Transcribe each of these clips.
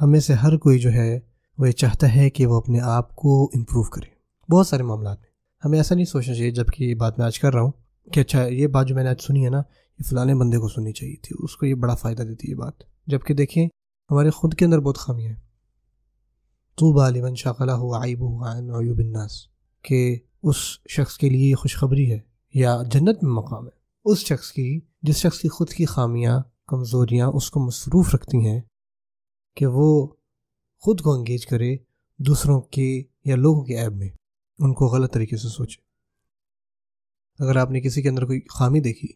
हमें से हर कोई जो है वह चाहता है कि वो अपने आप को इम्प्रूव करे बहुत सारे मामला में हमें ऐसा नहीं सोचना चाहिए जबकि ये बात मैं आज कर रहा हूँ कि अच्छा ये बात जो मैंने आज सुनी है ना ये फ़लाने बंदे को सुननी चाहिए थी उसको ये बड़ा फ़ायदा देती है बात जबकि देखें हमारे ख़ुद के अंदर बहुत खामियाँ है तो बालिमन शाकला हो आइब होनास के उस शख्स के लिए खुशखबरी है या जन्नत में मकाम है उस शख्स की जिस शख्स की खुद की खामियाँ कमज़ोरियाँ उसको मसरूफ़ रखती हैं कि वो ख़ुद को इंगेज करे दूसरों के या लोगों के ऐप में उनको गलत तरीके से सोचे अगर आपने किसी के अंदर कोई खामी देखी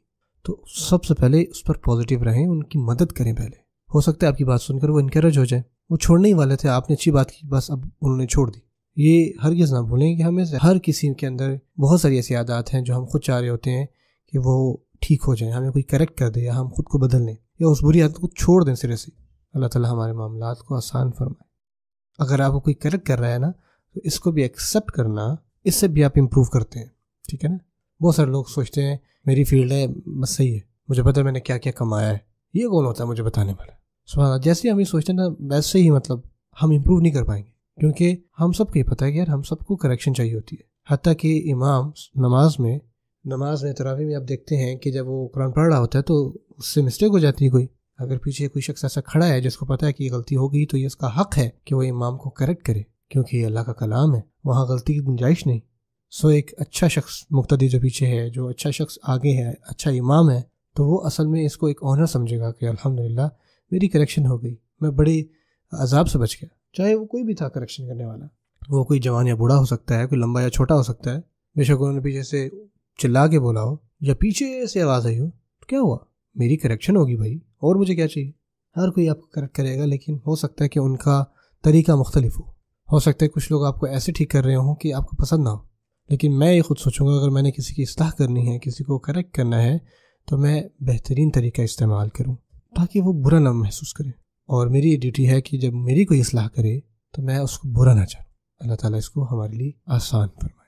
तो सबसे पहले उस पर पॉजिटिव रहें उनकी मदद करें पहले हो सकता है आपकी बात सुनकर वो इंकरेज हो जाए वो छोड़ने ही वाले थे आपने अच्छी बात की बस अब उन्होंने छोड़ दी ये हर किस ना भूलें कि हमें हर किसी के अंदर बहुत सारी ऐसी आदत हैं जो हम खुद चाह रहे होते हैं कि वो ठीक हो जाए हमें कोई करेक्ट कर दे या हम खुद को बदल लें या उस बुरी आदत को छोड़ दें सिरे से अल्लाह ताला हमारे मामला को आसान फरमाए अगर आपको कोई करेक्ट कर रहा है ना तो इसको भी एक्सेप्ट करना इससे भी आप इम्प्रूव करते हैं ठीक है ना बहुत सारे लोग सोचते हैं मेरी फील्ड है बस सही है मुझे पता है मैंने क्या क्या कमाया है ये कौन होता है मुझे बताने वाला सुबह जैसे हम ये सोचते हैं ना वैसे ही मतलब हम इम्प्रूव नहीं कर पाएंगे क्योंकि हम सबको ये पता है कि यार हम सबको करेक्शन चाहिए होती है हती कि इमाम नमाज में नमाज में तरावी में आप देखते हैं कि जब वो कुरान पढ़ रहा होता है तो उससे मिस्टेक हो जाती है कोई अगर पीछे कोई शख्स ऐसा खड़ा है जिसको पता है कि ये गलती गई तो ये इसका हक है कि वो इमाम को करेक्ट करे क्योंकि ये अल्लाह का कलाम है वहाँ गलती की गुंजाइश नहीं सो एक अच्छा शख्स मुक्तदी जो पीछे है जो अच्छा शख्स आगे है अच्छा इमाम है तो वो असल में इसको एक ऑनर समझेगा कि अल्हम्दुलिल्लाह मेरी करेक्शन हो गई मैं बड़े अजाब से बच गया चाहे वो कोई भी था करेक्शन करने वाला वो कोई जवान या बूढ़ा हो सकता है कोई लंबा या छोटा हो सकता है बेशक उन्होंने पीछे से चिल्ला के बोला हो या पीछे से आवाज़ आई हो तो क्या हुआ मेरी करेक्शन होगी भाई और मुझे क्या चाहिए हर कोई आपको करेक्ट करेगा लेकिन हो सकता है कि उनका तरीका मुख्तलिफ हो हो सकता है कुछ लोग आपको ऐसे ठीक कर रहे हों कि आपको पसंद ना हो लेकिन मैं ये खुद सोचूंगा अगर मैंने किसी की इसलाह करनी है किसी को करेक्ट करना है तो मैं बेहतरीन तरीका इस्तेमाल करूँ ताकि वो बुरा ना महसूस करे और मेरी ये ड्यूटी है कि जब मेरी कोई असलाह करे तो मैं उसको बुरा ना चाहूँ अल्लाह ताला इसको हमारे लिए आसान फरमाए